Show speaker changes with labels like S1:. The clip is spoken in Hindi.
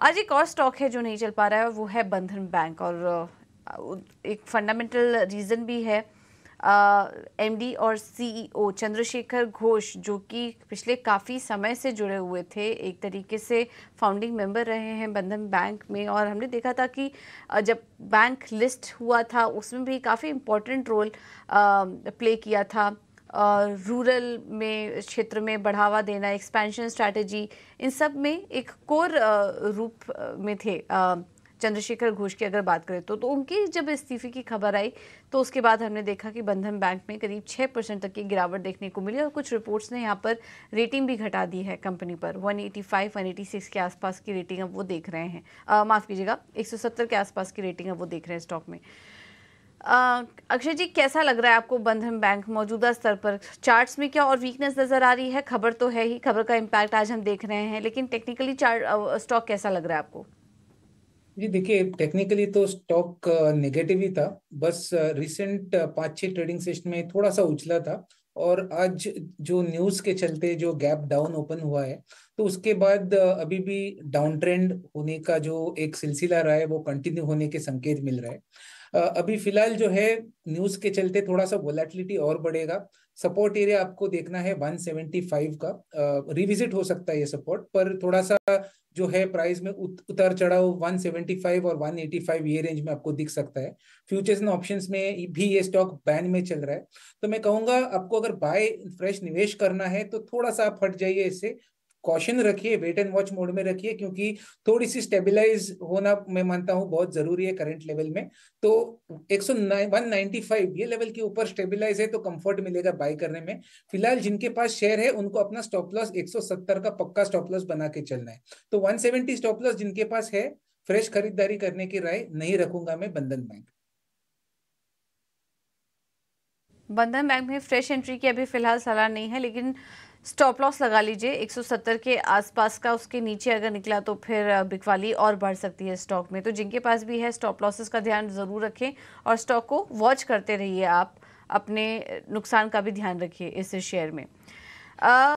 S1: आज एक और स्टॉक है जो नहीं चल पा रहा है वो है बंधन बैंक और एक फंडामेंटल रीज़न भी है एमडी और सीईओ e चंद्रशेखर घोष जो कि पिछले काफ़ी समय से जुड़े हुए थे एक तरीके से फाउंडिंग मेंबर रहे हैं बंधन बैंक में और हमने देखा था कि जब बैंक लिस्ट हुआ था उसमें भी काफ़ी इम्पोर्टेंट रोल प्ले किया था रूरल में क्षेत्र में बढ़ावा देना एक्सपेंशन स्ट्रैटेजी इन सब में एक कोर रूप में थे चंद्रशेखर घोष की अगर बात करें तो तो उनकी जब इस्तीफे की खबर आई तो उसके बाद हमने देखा कि बंधन बैंक में करीब छः परसेंट तक की गिरावट देखने को मिली और कुछ रिपोर्ट्स ने यहाँ पर रेटिंग भी घटा दी है कंपनी पर 185, 186 के आसपास की रेटिंग अब वो देख रहे हैं माफ़ कीजिएगा 170 के आसपास की रेटिंग अब वो देख रहे हैं स्टॉक में अक्षय जी कैसा लग रहा है आपको बंधन बैंक मौजूदा स्तर पर चार्ट्स में क्या और वीकनेस नजर आ रही है खबर तो है ही खबर का इम्पैक्ट आज हम देख रहे हैं लेकिन टेक्निकली चार्ट स्टॉक कैसा लग रहा है आपको
S2: जी देखिए टेक्निकली तो स्टॉक नेगेटिव ही था बस रिसेंट पांच छह ट्रेडिंग सेशन में थोड़ा सा उछला था और आज जो न्यूज के चलते जो गैप डाउन ओपन हुआ है तो उसके बाद अभी भी डाउन ट्रेंड होने का जो एक सिलसिला रहा है वो कंटिन्यू होने के संकेत मिल रहे हैं अभी फिलहाल जो है न्यूज के चलते थोड़ा सा वोलेटिलिटी और बढ़ेगा सपोर्ट एरिया आपको देखना है 175 का रिविजिट हो सकता है ये सपोर्ट पर थोड़ा सा जो है प्राइस में उत, उतार चढ़ाव 175 और 185 ये रेंज में आपको दिख सकता है फ्यूचर्स एंड ऑप्शंस में भी ये स्टॉक बैन में चल रहा है तो मैं कहूंगा आपको अगर बाय फ्रेश निवेश करना है तो थोड़ा सा आप हट जाइए इससे कॉशन रखिए वेट एंड वॉच मोड में रखिए क्योंकि थोड़ी सी स्टेबलाइज होना मैं मानता हूँ बहुत जरूरी है करंट लेवल में तो एक 195 ये लेवल के ऊपर स्टेबलाइज है तो कंफर्ट मिलेगा बाय करने में फिलहाल जिनके पास शेयर है उनको अपना स्टॉप लॉस 170 का पक्का स्टॉप लॉस बना के चलना है तो 170 स्टॉप लॉस जिनके पास है फ्रेश खरीदारी करने की राय नहीं रखूंगा मैं बंधन बैंक
S1: बंधन बैंक में फ्रेश एंट्री की अभी फिलहाल सलाह नहीं है लेकिन स्टॉप लॉस लगा लीजिए 170 के आसपास का उसके नीचे अगर निकला तो फिर बिकवाली और बढ़ सकती है स्टॉक में तो जिनके पास भी है स्टॉप लॉसेस का ध्यान ज़रूर रखें और स्टॉक को वॉच करते रहिए आप अपने नुकसान का भी ध्यान रखिए इस शेयर में आ,